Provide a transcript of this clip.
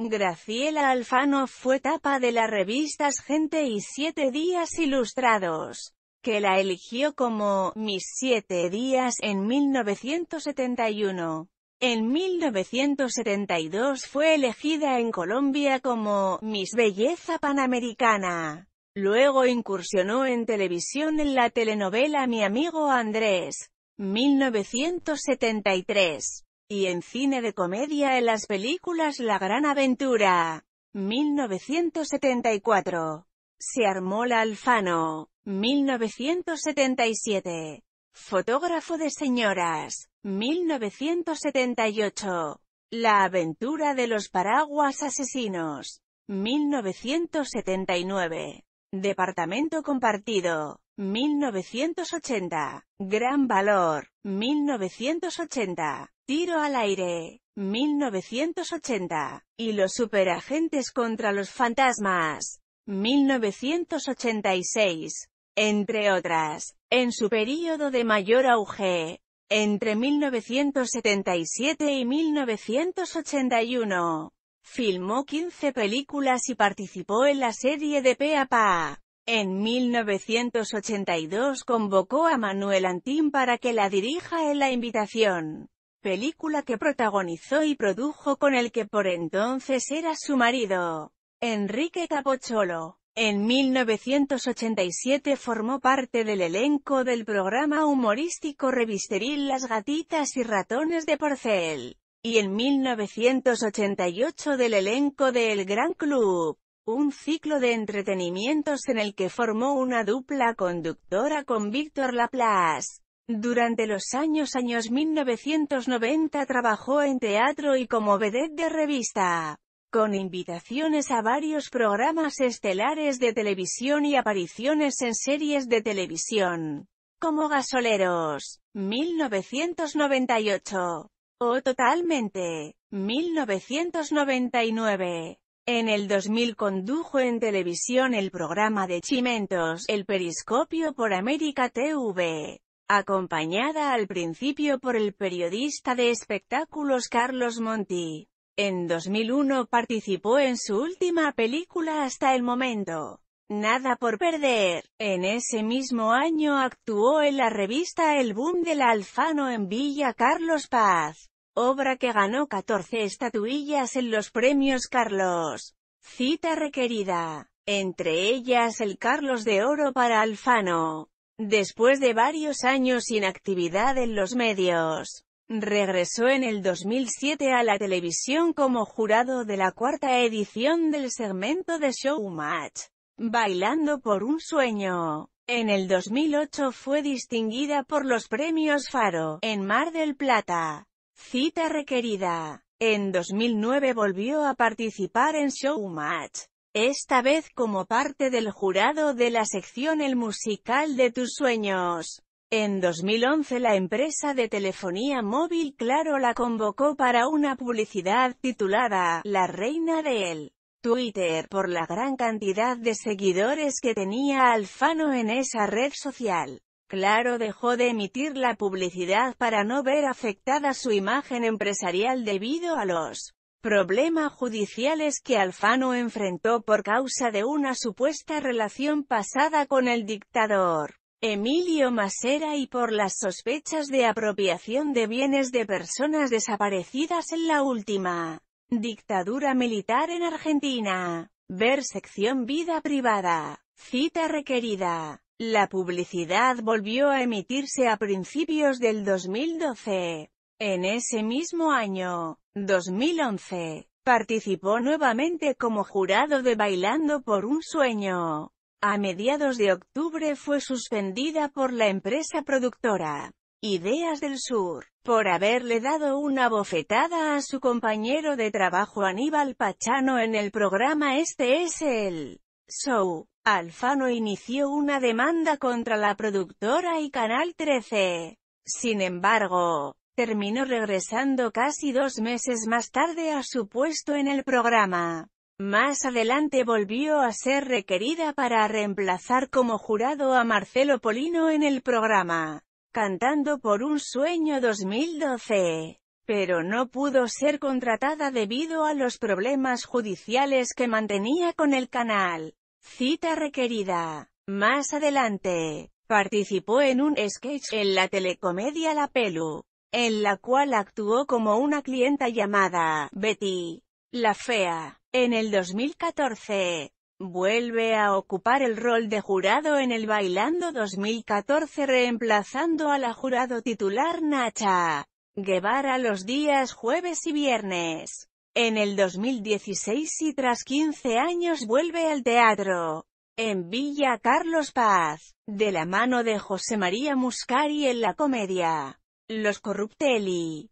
Graciela Alfano fue tapa de las revistas Gente y Siete Días Ilustrados, que la eligió como «Mis Siete Días» en 1971. En 1972 fue elegida en Colombia como «Mis Belleza Panamericana». Luego incursionó en televisión en la telenovela Mi Amigo Andrés, 1973. Y en cine de comedia en las películas La Gran Aventura. 1974. Se armó la Alfano. 1977. Fotógrafo de señoras. 1978. La aventura de los paraguas asesinos. 1979. Departamento compartido. 1980. Gran valor. 1980. Tiro al aire, 1980, y los superagentes contra los fantasmas, 1986, entre otras. En su período de mayor auge, entre 1977 y 1981, filmó 15 películas y participó en la serie de Peapa. En 1982 convocó a Manuel Antín para que la dirija en La Invitación película que protagonizó y produjo con el que por entonces era su marido, Enrique Capocholo. En 1987 formó parte del elenco del programa humorístico revisteril Las gatitas y ratones de Porcel, y en 1988 del elenco de El Gran Club, un ciclo de entretenimientos en el que formó una dupla conductora con Víctor Laplace. Durante los años años 1990 trabajó en teatro y como vedette de revista, con invitaciones a varios programas estelares de televisión y apariciones en series de televisión, como Gasoleros, 1998, o Totalmente, 1999. En el 2000 condujo en televisión el programa de Chimentos, El Periscopio por América TV acompañada al principio por el periodista de espectáculos Carlos Monti. En 2001 participó en su última película hasta el momento, Nada por perder. En ese mismo año actuó en la revista El Boom del Alfano en Villa Carlos Paz, obra que ganó 14 estatuillas en los premios Carlos. Cita requerida, entre ellas el Carlos de Oro para Alfano. Después de varios años sin actividad en los medios, regresó en el 2007 a la televisión como jurado de la cuarta edición del segmento de Showmatch, Bailando por un sueño. En el 2008 fue distinguida por los premios Faro, en Mar del Plata. Cita requerida. En 2009 volvió a participar en Showmatch, esta vez como parte del jurado de la sección El Musical de tus Sueños. En 2011 la empresa de telefonía móvil Claro la convocó para una publicidad titulada La Reina de él. Twitter por la gran cantidad de seguidores que tenía Alfano en esa red social. Claro dejó de emitir la publicidad para no ver afectada su imagen empresarial debido a los Problema judiciales que Alfano enfrentó por causa de una supuesta relación pasada con el dictador. Emilio Masera y por las sospechas de apropiación de bienes de personas desaparecidas en la última dictadura militar en Argentina. Ver sección Vida privada. Cita requerida. La publicidad volvió a emitirse a principios del 2012. En ese mismo año, 2011, participó nuevamente como jurado de Bailando por un Sueño. A mediados de octubre fue suspendida por la empresa productora Ideas del Sur, por haberle dado una bofetada a su compañero de trabajo Aníbal Pachano en el programa Este es el Show. Alfano inició una demanda contra la productora y Canal 13. Sin embargo, Terminó regresando casi dos meses más tarde a su puesto en el programa. Más adelante volvió a ser requerida para reemplazar como jurado a Marcelo Polino en el programa, cantando por un sueño 2012 pero no pudo ser contratada debido a los problemas judiciales que mantenía con el canal. Cita requerida. Más adelante, participó en un sketch en la telecomedia La Pelu, en la cual actuó como una clienta llamada Betty la Fea. En el 2014, vuelve a ocupar el rol de jurado en el Bailando 2014 reemplazando a la jurado titular Nacha Guevara los días jueves y viernes. En el 2016 y tras 15 años vuelve al teatro, en Villa Carlos Paz, de la mano de José María Muscari en la comedia. Los corrupteli.